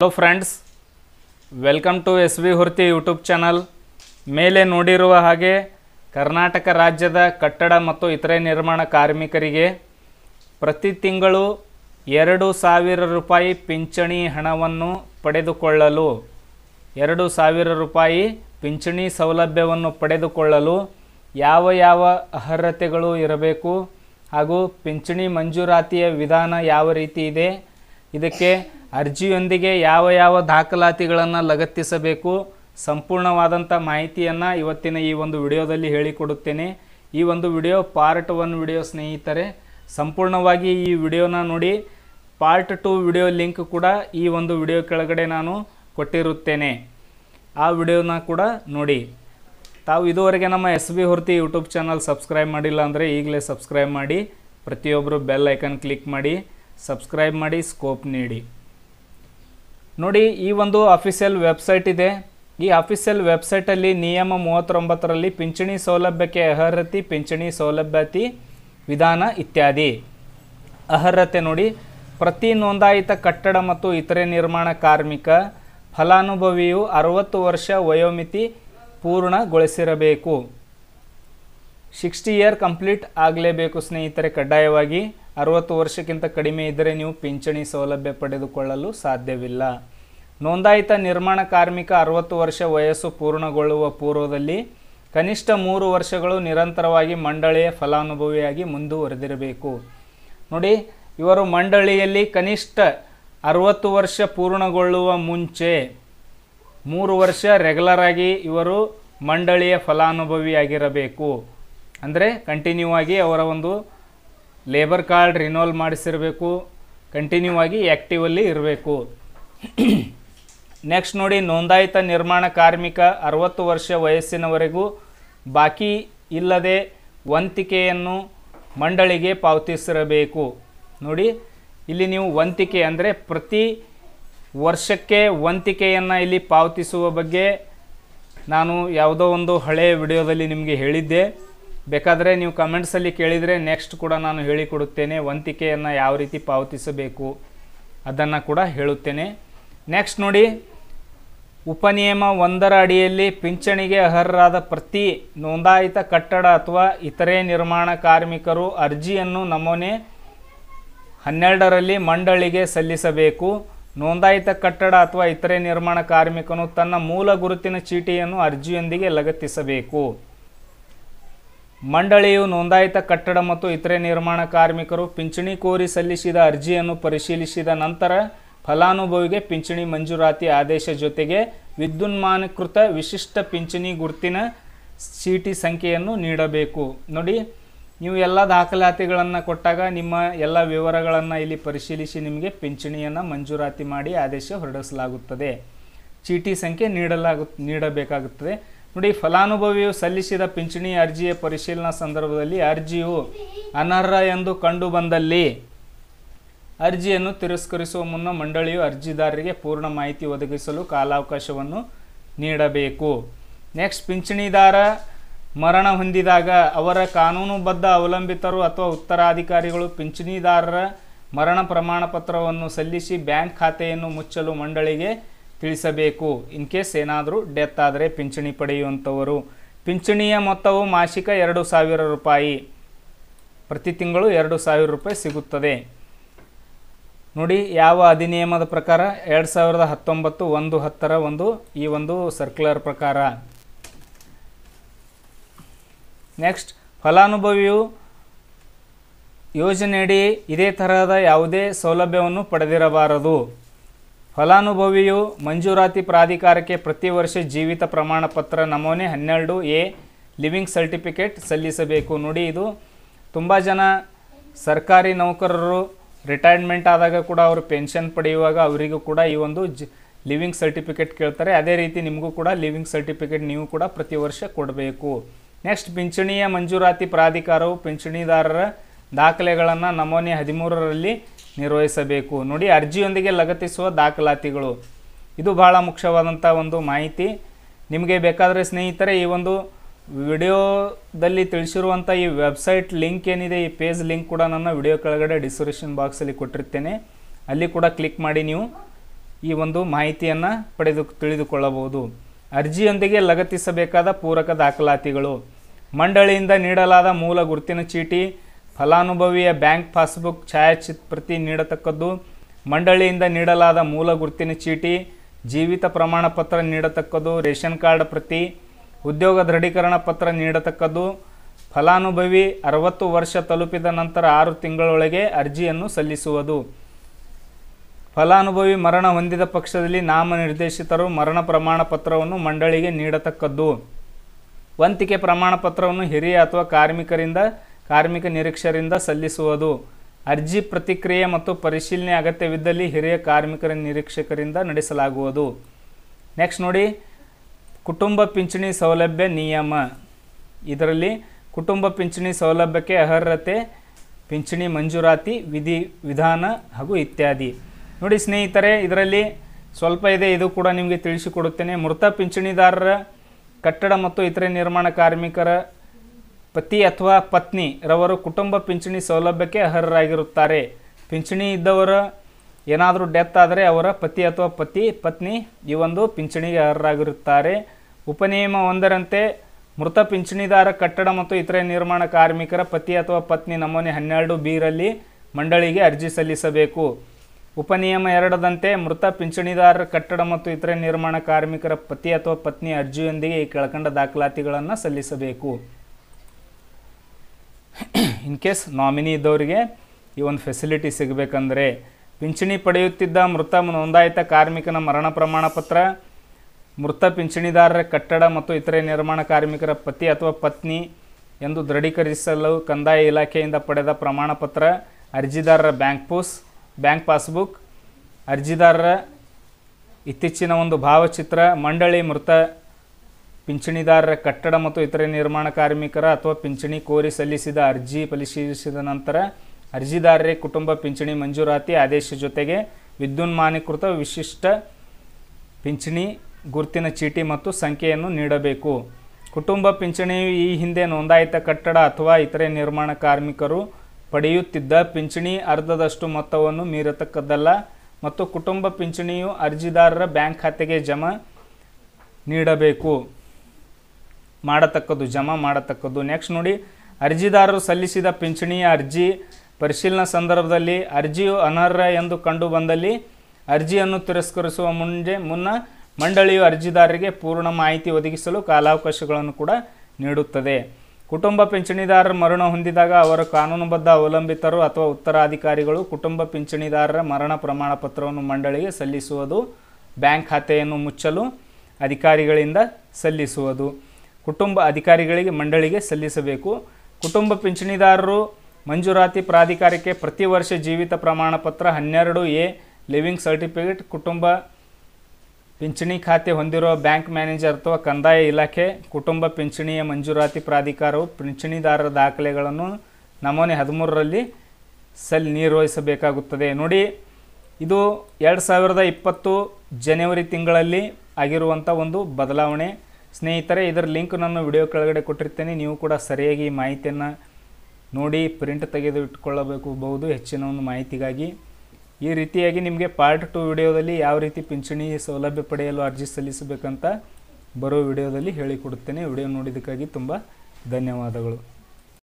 hello friends welcome to S V Hurti YouTube channel ಮೇಲೆ ನೋಡಿರುವ ಹಾಗೆ ಕರ್ನಾಟಕ ರಾಜ್ಯದ ಕಟ್ಟಡ ಮತ್ತು ಇತರೆ ನಿರ್ಮಾಣ ಕಾರ್ಮಿಕರಿಗೆ ಪ್ರತಿ ತಿಂಗಳು ಎರಡು ಸಾವಿರ ರೂಪಾಯಿ ಪಿಂಚಣಿ ಹಣವನ್ನು ಪಡೆದುಕೊಳ್ಳಲು ಎರಡು ಸಾವಿರ ರೂಪಾಯಿ ಪಿಂಚಣಿ ಸೌಲಭ್ಯವನ್ನು ಪಡೆದುಕೊಳ್ಳಲು ಯಾವ ಯಾವ ಅರ್ಹತೆಗಳು ಇರಬೇಕು ಹಾಗೂ ಪಿಂಚಣಿ ಮಂಜೂರಾತಿಯ ವಿಧಾನ ಯಾವ ರೀತಿ ಇದೆ ಇದಕ್ಕೆ ಅರ್ಜಿಯೊಂದಿಗೆ ಯಾವ ಯಾವ ದಾಖಲಾತಿಗಳನ್ನು ಲಗತ್ತಿಸಬೇಕು ಸಂಪೂರ್ಣವಾದಂಥ ಮಾಹಿತಿಯನ್ನು ಇವತ್ತಿನ ಈ ಒಂದು ವಿಡಿಯೋದಲ್ಲಿ ಹೇಳಿಕೊಡುತ್ತೇನೆ ಈ ಒಂದು ವಿಡಿಯೋ ಪಾರ್ಟ್ ಒನ್ ವಿಡಿಯೋ ಸ್ನೇಹಿತರೆ ಸಂಪೂರ್ಣವಾಗಿ ಈ ವಿಡಿಯೋನ ನೋಡಿ ಪಾರ್ಟ್ ಟು ವಿಡಿಯೋ ಲಿಂಕ್ ಕೂಡ ಈ ಒಂದು ವಿಡಿಯೋ ಕೆಳಗಡೆ ನಾನು ಕೊಟ್ಟಿರುತ್ತೇನೆ ಆ ವಿಡಿಯೋನ ಕೂಡ ನೋಡಿ ತಾವು ಇದುವರೆಗೆ ನಮ್ಮ S B Horti YouTube channel subscribe ಮಾಡಿಲ್ಲ ಅಂದರೆ ಈಗಲೇ ಸಬ್ಸ್ಕ್ರೈಬ್ ಮಾಡಿ ಪ್ರತಿಯೊಬ್ಬರು ಬೆಲ್ ಐಕನ್ ಕ್ಲಿಕ್ ಮಾಡಿ ಸಬ್ಸ್ಕ್ರೈಬ್ ಮಾಡಿ ಸ್ಕೋಪ್ ನೀಡಿ ನೋಡಿ ಈ ಒಂದು ಅಫಿಷಿಯಲ್ ವೆಬ್ಸೈಟ್ ಇದೆ ಈ ಅಫಿಷಿಯಲ್ ವೆಬ್ಸೈಟಲ್ಲಿ ನಿಯಮ ಮೂವತ್ತೊಂಬತ್ತರಲ್ಲಿ ಪಿಂಚಣಿ ಸೌಲಭ್ಯಕ್ಕೆ ಅರ್ಹತೆ ಪಿಂಚಣಿ ಸೌಲಭ್ಯತಿ ವಿಧಾನ ಇತ್ಯಾದಿ ಅರ್ಹತೆ ನೋಡಿ ಪ್ರತಿ ನೋಂದಾಯಿತ ಕಟ್ಟಡ ಮತ್ತು ಇತರೆ ನಿರ್ಮಾಣ ಕಾರ್ಮಿಕ ಫಲಾನುಭವಿಯು ಅರವತ್ತು ವರ್ಷ ವಯೋಮಿತಿ ಪೂರ್ಣಗೊಳಿಸಿರಬೇಕು ಸಿಕ್ಸ್ಟಿ ಇಯರ್ ಕಂಪ್ಲೀಟ್ ಆಗಲೇಬೇಕು ಸ್ನೇಹಿತರೆ ಕಡ್ಡಾಯವಾಗಿ ಅರವತ್ತು ವರ್ಷಕ್ಕಿಂತ ಕಡಿಮೆ ಇದ್ದರೆ ನೀವು ಪಿಂಚಣಿ ಸೌಲಭ್ಯ ಪಡೆದುಕೊಳ್ಳಲು ಸಾಧ್ಯವಿಲ್ಲ ನೋಂದಾಯಿತ ನಿರ್ಮಾಣ ಕಾರ್ಮಿಕ ಅರವತ್ತು ವರ್ಷ ವಯಸ್ಸು ಪೂರ್ಣಗೊಳ್ಳುವ ಪೂರ್ವದಲ್ಲಿ ಕನಿಷ್ಠ ಮೂರು ವರ್ಷಗಳು ನಿರಂತರವಾಗಿ ಮಂಡಳಿಯ ಫಲಾನುಭವಿಯಾಗಿ ಮುಂದುವರೆದಿರಬೇಕು ನೋಡಿ ಇವರು ಮಂಡಳಿಯಲ್ಲಿ ಕನಿಷ್ಠ ಅರವತ್ತು ವರ್ಷ ಪೂರ್ಣಗೊಳ್ಳುವ ಮುಂಚೆ ಮೂರು ವರ್ಷ ರೆಗ್ಯುಲರ್ ಆಗಿ ಇವರು ಮಂಡಳಿಯ ಫಲಾನುಭವಿಯಾಗಿರಬೇಕು ಅಂದರೆ ಕಂಟಿನ್ಯೂ ಆಗಿ ಅವರ ಒಂದು ಲೇಬರ್ ಕಾರ್ಡ್ ರಿನೋಲ್ ಮಾಡಿಸಿರಬೇಕು ಕಂಟಿನ್ಯೂ ಆಗಿ ಆ್ಯಕ್ಟಿವಲ್ಲಿ ಇರಬೇಕು ನೆಕ್ಸ್ಟ್ ನೋಡಿ ನೋಂದಾಯಿತ ನಿರ್ಮಾಣ ಕಾರ್ಮಿಕ ಅರವತ್ತು ವರ್ಷ ವಯಸ್ಸಿನವರೆಗೂ ಬಾಕಿ ಇಲ್ಲದೆ ವಂತಿಕೆಯನ್ನು ಮಂಡಳಿಗೆ ಪಾವತಿಸಿರಬೇಕು ನೋಡಿ ಇಲ್ಲಿ ನೀವು ವಂತಿಕೆ ಅಂದರೆ ಪ್ರತಿ ವರ್ಷಕ್ಕೆ ವಂತಿಕೆಯನ್ನು ಇಲ್ಲಿ ಪಾವತಿಸುವ ಬಗ್ಗೆ ನಾನು ಯಾವುದೋ ಒಂದು ಹಳೆಯ ವಿಡಿಯೋದಲ್ಲಿ ನಿಮಗೆ ಹೇಳಿದ್ದೆ ಬೇಕಾದರೆ ನೀವು ಕಮೆಂಟ್ಸಲ್ಲಿ ಕೇಳಿದರೆ ನೆಕ್ಸ್ಟ್ ಕೂಡ ನಾನು ಹೇಳಿಕೊಡುತ್ತೇನೆ ವಂತಿಕೆಯನ್ನು ಯಾವ ರೀತಿ ಪಾವತಿಸಬೇಕು ಅದನ್ನು ಕೂಡ ಹೇಳುತ್ತೇನೆ ನೆಕ್ಸ್ಟ್ ನೋಡಿ ಉಪನಿಯಮ ಒಂದರ ಅಡಿಯಲ್ಲಿ ಪಿಂಚಣಿಗೆ ಅರ್ಹರಾದ ಪ್ರತಿ ನೋಂದಾಯಿತ ಕಟ್ಟಡ ಅಥವಾ ಇತರೆ ನಿರ್ಮಾಣ ಕಾರ್ಮಿಕರು ಅರ್ಜಿಯನ್ನು ನಮೂನೆ ಹನ್ನೆರಡರಲ್ಲಿ ಮಂಡಳಿಗೆ ಸಲ್ಲಿಸಬೇಕು ನೋಂದಾಯಿತ ಕಟ್ಟಡ ಅಥವಾ ಇತರೆ ನಿರ್ಮಾಣ ಕಾರ್ಮಿಕನು ತನ್ನ ಮೂಲ ಗುರುತಿನ ಚೀಟಿಯನ್ನು ಅರ್ಜಿಯೊಂದಿಗೆ ಲಗತ್ತಿಸಬೇಕು ಮಂಡಳಿಯು ನೋಂದಾಯಿತ ಕಟ್ಟಡ ಮತ್ತು ಇತರೆ ನಿರ್ಮಾಣ ಕಾರ್ಮಿಕರು ಪಿಂಚಣಿ ಕೋರಿ ಸಲ್ಲಿಸಿದ ಅರ್ಜಿಯನ್ನು ಪರಿಶೀಲಿಸಿದ ನಂತರ ಫಲಾನುಭವಿಗೆ ಪಿಂಚಣಿ ಮಂಜೂರಾತಿ ಆದೇಶ ಜೊತೆಗೆ ವಿದ್ಯುನ್ಮಾನಕೃತ ವಿಶಿಷ್ಟ ಪಿಂಚಣಿ ಗುರುತಿನ ಚೀಟಿ ಸಂಖ್ಯೆಯನ್ನು ನೀಡಬೇಕು ನೋಡಿ ನೀವು ಎಲ್ಲ ದಾಖಲಾತಿಗಳನ್ನು ಕೊಟ್ಟಾಗ ನಿಮ್ಮ ಎಲ್ಲ ವಿವರಗಳನ್ನು ಇಲ್ಲಿ ಪರಿಶೀಲಿಸಿ ನಿಮಗೆ ಪಿಂಚಣಿಯನ್ನು ಮಂಜೂರಾತಿ ಮಾಡಿ ಆದೇಶ ಹೊರಡಿಸಲಾಗುತ್ತದೆ ಚೀಟಿ ಸಂಖ್ಯೆ ನೀಡಲಾಗು ನೀಡಬೇಕಾಗುತ್ತದೆ ನೋಡಿ ಫಲಾನುಭವಿಯು ಸಲ್ಲಿಸಿದ ಪಿಂಚಣಿ ಅರ್ಜಿಯ ಪರಿಶೀಲನಾ ಸಂದರ್ಭದಲ್ಲಿ ಅರ್ಜಿಯು ಅನರ್ಹ ಎಂದು ಕಂಡುಬಂದಲ್ಲಿ ಅರ್ಜಿಯನ್ನು ತಿರಸ್ಕರಿಸುವ ಮುನ್ನ ಮಂಡಳಿಯು ಅರ್ಜಿದಾರರಿಗೆ ಪೂರ್ಣ ಮಾಹಿತಿ ಒದಗಿಸಲು ಕಾಲಾವಕಾಶವನ್ನು ನೀಡಬೇಕು ನೆಕ್ಸ್ಟ್ ಪಿಂಚಣಿದಾರ ಮರಣ ಹೊಂದಿದಾಗ ಅವರ ಕಾನೂನುಬದ್ಧ ಅವಲಂಬಿತರು ಅಥವಾ ಉತ್ತರಾಧಿಕಾರಿಗಳು ಪಿಂಚಣಿದಾರರ ಮರಣ ಪ್ರಮಾಣ ಪತ್ರವನ್ನು ಸಲ್ಲಿಸಿ ಬ್ಯಾಂಕ್ ಖಾತೆಯನ್ನು ಮುಚ್ಚಲು ಮಂಡಳಿಗೆ ತಿಳಿಸಬೇಕು ಇನ್ ಕೇಸ್ ಏನಾದರೂ ಡೆತ್ ಆದರೆ ಪಿಂಚಣಿ ಪಡೆಯುವಂಥವರು ಪಿಂಚಣಿಯ ಮೊತ್ತವು ಮಾಸಿಕ ಎರಡು ಸಾವಿರ ರೂಪಾಯಿ ಪ್ರತಿ ತಿಂಗಳು ಎರಡು ಸಾವಿರ ರೂಪಾಯಿ ಸಿಗುತ್ತದೆ ನೋಡಿ ಯಾವ ಅಧಿನಿಯಮದ ಪ್ರಕಾರ ಎರಡು ಸಾವಿರದ ಹತ್ತೊಂಬತ್ತು ಒಂದು ಹತ್ತರ ಒಂದು ಈ ಒಂದು ಸರ್ಕ್ಯುಲರ್ ಪ್ರಕಾರ ನೆಕ್ಸ್ಟ್ ಫಲಾನುಭವಿಯು ಯೋಜನೆಯಡಿ ಇದೇ ತರಹದ ಯಾವುದೇ ಸೌಲಭ್ಯವನ್ನು ಪಡೆದಿರಬಾರದು ಫಲಾನುಭವಿಯು ಮಂಜೂರಾತಿ ಪ್ರಾಧಿಕಾರಕ್ಕೆ ಪ್ರತಿ ವರ್ಷ ಜೀವಿತ ಪ್ರಮಾಣ ಪತ್ರ ನಮೂನೆ ಹನ್ನೆರಡು ಎ ಲಿವಿಂಗ್ ಸರ್ಟಿಫಿಕೇಟ್ ಸಲ್ಲಿಸಬೇಕು ನೋಡಿ ಇದು ತುಂಬ ಜನ ಸರ್ಕಾರಿ ನೌಕರರು ರಿಟೈರ್ಮೆಂಟ್ ಆದಾಗ ಕೂಡ ಅವರು ಪೆನ್ಷನ್ ಪಡೆಯುವಾಗ ಅವರಿಗೂ ಕೂಡ ಈ ಒಂದು ಲಿವಿಂಗ್ ಸರ್ಟಿಫಿಕೇಟ್ ಕೇಳ್ತಾರೆ ಅದೇ ರೀತಿ ನಿಮಗೂ ಕೂಡ ಲಿವಿಂಗ್ ಸರ್ಟಿಫಿಕೇಟ್ ನೀವು ಕೂಡ ಪ್ರತಿ ವರ್ಷ ಕೊಡಬೇಕು ನೆಕ್ಸ್ಟ್ ಪಿಂಚಣಿಯ ಮಂಜೂರಾತಿ ಪ್ರಾಧಿಕಾರವು ಪಿಂಚಣಿದಾರರ ದಾಖಲೆಗಳನ್ನು ನಮೂನೆ ಹದಿಮೂರರಲ್ಲಿ ನಿರ್ವಹಿಸಬೇಕು ನೋಡಿ ಅರ್ಜಿಯೊಂದಿಗೆ ಲಗತ್ತಿಸುವ ದಾಖಲಾತಿಗಳು ಇದು ಬಹಳ ಮುಖ್ಯವಾದಂಥ ಒಂದು ಮಾಹಿತಿ ನಿಮಗೆ ಬೇಕಾದರೆ ಸ್ನೇಹಿತರೆ ಈ ಒಂದು ವಿಡಿಯೋದಲ್ಲಿ ತಿಳಿಸಿರುವಂಥ ಈ ವೆಬ್ಸೈಟ್ ಲಿಂಕ್ ಏನಿದೆ ಈ ಪೇಜ್ ಲಿಂಕ್ ಕೂಡ ನಾನು ವಿಡಿಯೋ ಕೆಳಗಡೆ ಡಿಸ್ಕ್ರಿಪ್ಷನ್ ಬಾಕ್ಸಲ್ಲಿ ಕೊಟ್ಟಿರ್ತೇನೆ ಅಲ್ಲಿ ಕೂಡ ಕ್ಲಿಕ್ ಮಾಡಿ ನೀವು ಈ ಒಂದು ಮಾಹಿತಿಯನ್ನು ಪಡೆದು ತಿಳಿದುಕೊಳ್ಳಬಹುದು ಅರ್ಜಿಯೊಂದಿಗೆ ಲಗತ್ತಿಸಬೇಕಾದ ಪೂರಕ ದಾಖಲಾತಿಗಳು ಮಂಡಳಿಯಿಂದ ನೀಡಲಾದ ಮೂಲ ಗುರುತಿನ ಚೀಟಿ ಫಲಾನುಭವಿಯ ಬ್ಯಾಂಕ್ ಪಾಸ್ಬುಕ್ ಛಾಯಾಚಿತ್ ಪ್ರತಿ ನೀಡತಕ್ಕದ್ದು ಮಂಡಳಿಯಿಂದ ನೀಡಲಾದ ಮೂಲ ಗುರುತಿನ ಚೀಟಿ ಜೀವಿತ ಪ್ರಮಾಣ ಪತ್ರ ನೀಡತಕ್ಕದ್ದು ರೇಷನ್ ಕಾರ್ಡ್ ಪ್ರತಿ ಉದ್ಯೋಗ ದೃಢೀಕರಣ ಪತ್ರ ನೀಡತಕ್ಕದ್ದು ಫಲಾನುಭವಿ ಅರವತ್ತು ವರ್ಷ ತಲುಪಿದ ನಂತರ ಆರು ತಿಂಗಳೊಳಗೆ ಅರ್ಜಿಯನ್ನು ಸಲ್ಲಿಸುವುದು ಫಲಾನುಭವಿ ಮರಣ ಹೊಂದಿದ ಪಕ್ಷದಲ್ಲಿ ನಾಮನಿರ್ದೇಶಿತರು ಮರಣ ಪ್ರಮಾಣ ಪತ್ರವನ್ನು ಮಂಡಳಿಗೆ ನೀಡತಕ್ಕದ್ದು ವಂತಿಕೆ ಪ್ರಮಾಣ ಪತ್ರವನ್ನು ಹಿರಿಯ ಅಥವಾ ಕಾರ್ಮಿಕರಿಂದ ಕಾರ್ಮಿಕ ನಿರೀಕ್ಷರಿಂದ ಸಲ್ಲಿಸುವುದು ಅರ್ಜಿ ಪ್ರತಿಕ್ರಿಯೆ ಮತ್ತು ಪರಿಶೀಲನೆ ಅಗತ್ಯವಿದ್ದಲ್ಲಿ ಹಿರಿಯ ಕಾರ್ಮಿಕರ ನಿರೀಕ್ಷಕರಿಂದ ನಡೆಸಲಾಗುವುದು ನೆಕ್ಸ್ಟ್ ನೋಡಿ ಕುಟುಂಬ ಪಿಂಚಣಿ ಸೌಲಭ್ಯ ನಿಯಮ ಇದರಲ್ಲಿ ಕುಟುಂಬ ಪಿಂಚಣಿ ಸೌಲಭ್ಯಕ್ಕೆ ಅರ್ಹತೆ ಪಿಂಚಣಿ ಮಂಜೂರಾತಿ ವಿಧಿ ವಿಧಾನ ಹಾಗೂ ಇತ್ಯಾದಿ ನೋಡಿ ಸ್ನೇಹಿತರೆ ಇದರಲ್ಲಿ ಸ್ವಲ್ಪ ಇದೆ ಇದು ಕೂಡ ನಿಮಗೆ ತಿಳಿಸಿಕೊಡುತ್ತೇನೆ ಮೃತ ಪಿಂಚಣಿದಾರರ ಕಟ್ಟಡ ಮತ್ತು ಇತರೆ ನಿರ್ಮಾಣ ಕಾರ್ಮಿಕರ ಪತಿ ಅಥವಾ ಪತ್ನಿ ರವರು ಕುಟುಂಬ ಪಿಂಚಣಿ ಸೌಲಭ್ಯಕ್ಕೆ ಅರ್ಹರಾಗಿರುತ್ತಾರೆ ಪಿಂಚಣಿ ಇದ್ದವರ ಏನಾದರೂ ಡೆತ್ ಆದರೆ ಅವರ ಪತಿ ಅಥವಾ ಪತಿ ಪತ್ನಿ ಈ ಒಂದು ಪಿಂಚಣಿಗೆ ಅರ್ಹರಾಗಿರುತ್ತಾರೆ ಉಪನಿಯಮ ಒಂದರಂತೆ ಮೃತ ಪಿಂಚಣಿದಾರ ಕಟ್ಟಡ ಮತ್ತು ಇತರೆ ನಿರ್ಮಾಣ ಕಾರ್ಮಿಕರ ಪತಿ ಅಥವಾ ಪತ್ನಿ ನಮೂನೆ ಹನ್ನೆರಡು ಬಿರಲ್ಲಿ ಮಂಡಳಿಗೆ ಅರ್ಜಿ ಸಲ್ಲಿಸಬೇಕು ಉಪನಿಯಮ ಎರಡದಂತೆ ಮೃತ ಪಿಂಚಣಿದಾರರ ಕಟ್ಟಡ ಮತ್ತು ಇತರೆ ನಿರ್ಮಾಣ ಕಾರ್ಮಿಕರ ಪತಿ ಅಥವಾ ಪತ್ನಿ ಅರ್ಜಿಯೊಂದಿಗೆ ಈ ಕೆಳಕಂಡ ದಾಖಲಾತಿಗಳನ್ನು ಸಲ್ಲಿಸಬೇಕು ಇನ್ ಕೇಸ್ ನಾಮಿನಿ ಇದ್ದವರಿಗೆ ಈ ಒಂದು ಫೆಸಿಲಿಟಿ ಸಿಗಬೇಕಂದ್ರೆ ಪಿಂಚಣಿ ಪಡೆಯುತ್ತಿದ್ದ ಮೃತ ನೋಂದಾಯಿತ ಕಾರ್ಮಿಕನ ಮರಣ ಪ್ರಮಾಣ ಪತ್ರ ಮೃತ ಪಿಂಚಣಿದಾರರ ಕಟ್ಟಡ ಮತ್ತು ಇತರೆ ನಿರ್ಮಾಣ ಕಾರ್ಮಿಕರ ಪತಿ ಅಥವಾ ಪತ್ನಿ ಎಂದು ದೃಢೀಕರಿಸಲು ಕಂದಾಯ ಇಲಾಖೆಯಿಂದ ಪಡೆದ ಪ್ರಮಾಣಪತ್ರ ಅರ್ಜಿದಾರರ ಬ್ಯಾಂಕ್ ಪೋಸ್ ಬ್ಯಾಂಕ್ ಪಾಸ್ಬುಕ್ ಅರ್ಜಿದಾರರ ಇತ್ತೀಚಿನ ಒಂದು ಭಾವಚಿತ್ರ ಮಂಡಳಿ ಮೃತ ಪಿಂಚಣಿದಾರರ ಕಟ್ಟಡ ಮತ್ತು ಇತರೆ ನಿರ್ಮಾಣ ಕಾರ್ಮಿಕರ ಅಥವಾ ಪಿಂಚಣಿ ಕೋರಿ ಸಲ್ಲಿಸಿದ ಅರ್ಜಿ ಪರಿಶೀಲಿಸಿದ ನಂತರ ಅರ್ಜಿದಾರರೇ ಕುಟುಂಬ ಪಿಂಚಣಿ ಮಂಜೂರಾತಿ ಆದೇಶ ಜೊತೆಗೆ ವಿದ್ಯುನ್ಮಾನೀಕೃತ ವಿಶಿಷ್ಟ ಪಿಂಚಣಿ ಗುರುತಿನ ಚೀಟಿ ಮತ್ತು ಸಂಖ್ಯೆಯನ್ನು ನೀಡಬೇಕು ಕುಟುಂಬ ಪಿಂಚಣಿಯು ಈ ಹಿಂದೆ ನೋಂದಾಯಿತ ಕಟ್ಟಡ ಅಥವಾ ಇತರೆ ನಿರ್ಮಾಣ ಕಾರ್ಮಿಕರು ಪಡೆಯುತ್ತಿದ್ದ ಪಿಂಚಣಿ ಅರ್ಧದಷ್ಟು ಮೊತ್ತವನ್ನು ಮೀರತಕ್ಕದ್ದಲ್ಲ ಮತ್ತು ಕುಟುಂಬ ಪಿಂಚಣಿಯು ಅರ್ಜಿದಾರರ ಬ್ಯಾಂಕ್ ಖಾತೆಗೆ ಜಮಾ ನೀಡಬೇಕು ಮಾಡತಕ್ಕದ್ದು ಜಮಾ ಮಾಡತಕ್ಕದ್ದು ನೆಕ್ಸ್ಟ್ ನೋಡಿ ಅರ್ಜಿದಾರರು ಸಲ್ಲಿಸಿದ ಪಿಂಚಣಿಯ ಅರ್ಜಿ ಪರಿಶೀಲನಾ ಸಂದರ್ಭದಲ್ಲಿ ಅರ್ಜಿಯು ಅನರ್ಹ ಎಂದು ಕಂಡುಬಂದಲ್ಲಿ ಅರ್ಜಿಯನ್ನು ತಿರಸ್ಕರಿಸುವ ಮುಂಜೆ ಮುನ್ನ ಮಂಡಳಿಯು ಅರ್ಜಿದಾರರಿಗೆ ಪೂರ್ಣ ಮಾಹಿತಿ ಒದಗಿಸಲು ಕಾಲಾವಕಾಶಗಳನ್ನು ಕೂಡ ನೀಡುತ್ತದೆ ಕುಟುಂಬ ಪಿಂಚಣಿದಾರರ ಮರಣ ಹೊಂದಿದಾಗ ಅವರ ಕಾನೂನುಬದ್ಧ ಅವಲಂಬಿತರು ಅಥವಾ ಉತ್ತರಾಧಿಕಾರಿಗಳು ಕುಟುಂಬ ಪಿಂಚಣಿದಾರರ ಮರಣ ಪ್ರಮಾಣ ಪತ್ರವನ್ನು ಮಂಡಳಿಗೆ ಸಲ್ಲಿಸುವುದು ಬ್ಯಾಂಕ್ ಖಾತೆಯನ್ನು ಮುಚ್ಚಲು ಅಧಿಕಾರಿಗಳಿಂದ ಸಲ್ಲಿಸುವುದು ಕುಟುಂಬ ಅಧಿಕಾರಿಗಳಿಗೆ ಮಂಡಳಿಗೆ ಸಲ್ಲಿಸಬೇಕು ಕುಟುಂಬ ಪಿಂಚಣಿದಾರರು ಮಂಜೂರಾತಿ ಪ್ರಾಧಿಕಾರಕ್ಕೆ ಪ್ರತಿ ವರ್ಷ ಜೀವಿತ ಪ್ರಮಾಣಪತ್ರ ಹನ್ನೆರಡು ಎ ಲಿವಿಂಗ್ ಸರ್ಟಿಫಿಕೇಟ್ ಕುಟುಂಬ ಪಿಂಚಣಿ ಖಾತೆ ಹೊಂದಿರುವ ಬ್ಯಾಂಕ್ ಮ್ಯಾನೇಜರ್ ಅಥವಾ ಕಂದಾಯ ಇಲಾಖೆ ಕುಟುಂಬ ಪಿಂಚಣಿಯ ಮಂಜೂರಾತಿ ಪ್ರಾಧಿಕಾರವು ಪಿಂಚಣಿದಾರರ ದಾಖಲೆಗಳನ್ನು ನಮೂನೆ ಹದಿಮೂರರಲ್ಲಿ ಸಲ್ ನಿರ್ವಹಿಸಬೇಕಾಗುತ್ತದೆ ನೋಡಿ ಇದು ಎರಡು ಸಾವಿರದ ಇಪ್ಪತ್ತು ಜನವರಿ ತಿಂಗಳಲ್ಲಿ ಆಗಿರುವಂಥ ಒಂದು ಬದಲಾವಣೆ ಸ್ನೇಹಿತರೆ ಇದರ ಲಿಂಕ್ ನಾನು ವಿಡಿಯೋ ಕೆಳಗಡೆ ಕೊಟ್ಟಿರ್ತೇನೆ ನೀವು ಕೂಡ ಸರಿಯಾಗಿ ಮಾಹಿತಿಯನ್ನು ನೋಡಿ ಪ್ರಿಂಟ್ ತೆಗೆದು ಇಟ್ಕೊಳ್ಳಬೇಕು ಬಹುದು ಹೆಚ್ಚಿನ ಒಂದು ಮಾಹಿತಿಗಾಗಿ ಈ ರೀತಿಯಾಗಿ ನಿಮಗೆ ಪಾರ್ಟ್ ಟು ವಿಡಿಯೋದಲ್ಲಿ ಯಾವ ರೀತಿ ಪಿಂಚಣಿ ಸೌಲಭ್ಯ ಪಡೆಯಲು ಅರ್ಜಿ ಸಲ್ಲಿಸಬೇಕಂತ ಬರೋ ವಿಡಿಯೋದಲ್ಲಿ ಹೇಳಿಕೊಡುತ್ತೇನೆ ವಿಡಿಯೋ ನೋಡಿದ್ದಕ್ಕಾಗಿ ತುಂಬ ಧನ್ಯವಾದಗಳು